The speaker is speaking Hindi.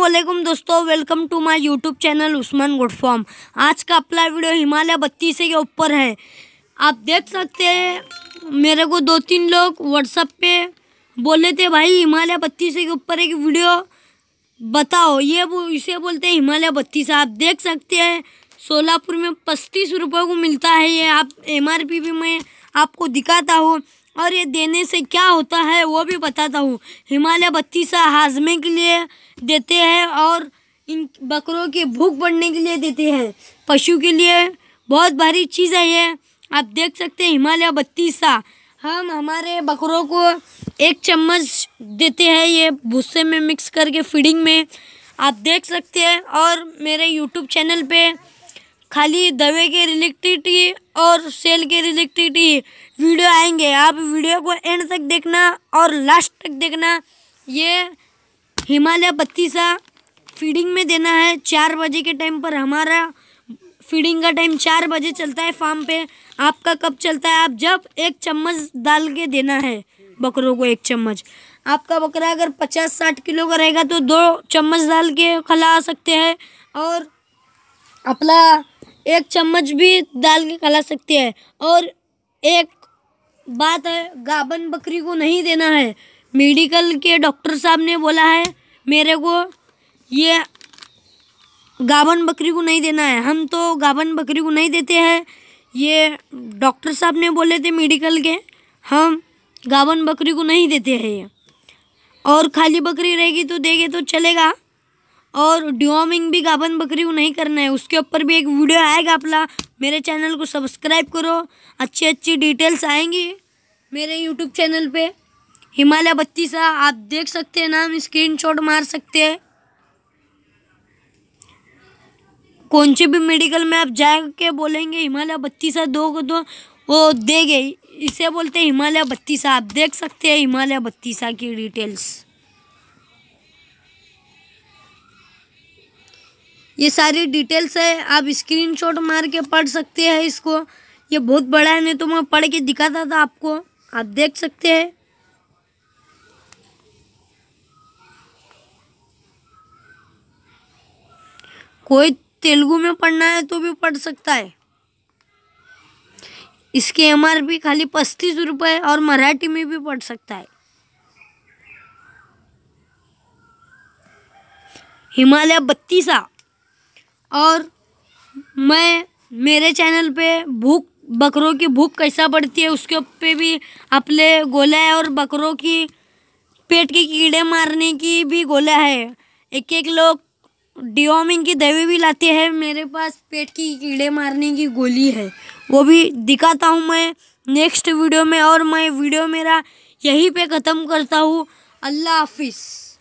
वालेकुम दोस्तों welcome to my YouTube channel Usman good form आज का अपना वीडियो हिमालय बत्तीस के ऊपर है आप देख सकते हैं मेरे को दो तीन लोग व्हाट्सअप पे बोले थे भाई हिमालय बत्तीस के ऊपर एक वीडियो बताओ ये वो इसे बोलते हैं हिमालय बत्तीस आप देख सकते हैं सोलापुर में पस्तीस रुपये को मिलता है ये आप एम आर पी आपको दिखाता हूँ और ये देने से क्या होता है वो भी बताता हूँ हिमालय बत्तीसा हाजमे के लिए देते हैं और इन बकरों की भूख बढ़ने के लिए देते हैं पशु के लिए बहुत भारी चीज़ है ये आप देख सकते हैं हिमालय बत्तीसा हम हमारे बकरों को एक चम्मच देते हैं ये भूसे में मिक्स करके फीडिंग में आप देख सकते हैं और मेरे यूट्यूब चैनल पर खाली दवे के रिलेक्टिविटी और सेल के रिलेक्टिविटी वीडियो आएंगे आप वीडियो को एंड तक देखना और लास्ट तक देखना ये हिमालय पत्तीसा फीडिंग में देना है चार बजे के टाइम पर हमारा फीडिंग का टाइम चार बजे चलता है फार्म पे आपका कब चलता है आप जब एक चम्मच डाल के देना है बकरों को एक चम्मच आपका बकरा अगर पचास साठ किलो का रहेगा तो दो चम्मच डाल के खला आ सकते हैं और अपना एक चम्मच भी डाल के खिला सकते हैं और एक बात है गाबन बकरी को नहीं देना है मेडिकल के डॉक्टर साहब ने बोला है मेरे को ये गाबन बकरी को नहीं देना है हम तो गाबन बकरी को नहीं देते हैं ये डॉक्टर साहब ने बोले थे मेडिकल के हम गाबन बकरी को नहीं देते हैं ये और खाली बकरी रहेगी तो देंगे तो चलेगा और डिओमिंग भी गाभन बकरी को नहीं करना है उसके ऊपर भी एक वीडियो आएगा अपना मेरे चैनल को सब्सक्राइब करो अच्छी अच्छी डिटेल्स आएंगी मेरे यूट्यूब चैनल पे हिमालय बत्तीसा आप देख सकते हैं नाम स्क्रीनशॉट मार सकते हैं कौन से भी मेडिकल में आप जाके बोलेंगे हिमालय बत्तीसा दो को दो वो दे गई इसे बोलते हैं हिमालय बत्तीसा आप देख सकते हैं हिमालय बत्तीसा की डिटेल्स ये सारी डिटेल्स है आप स्क्रीनशॉट मार के पढ़ सकते हैं इसको ये बहुत बड़ा है नहीं तो मैं पढ़ के दिखाता था आपको आप देख सकते हैं कोई तेलुगु में पढ़ना है तो भी पढ़ सकता है इसके पी खाली पस्तीस रुपये और मराठी में भी पढ़ सकता है हिमालय बत्तीसा और मैं मेरे चैनल पे भूख बकरों की भूख कैसा बढ़ती है उसके ऊपर भी अपने गोला है और बकरों की पेट के कीड़े मारने की भी गोला है एक एक लोग डिओमिंग की दवी भी लाते हैं मेरे पास पेट की कीड़े मारने की गोली है वो भी दिखाता हूँ मैं नेक्स्ट वीडियो में और मैं वीडियो मेरा यहीं पे ख़त्म करता हूँ अल्लाह हाफिज़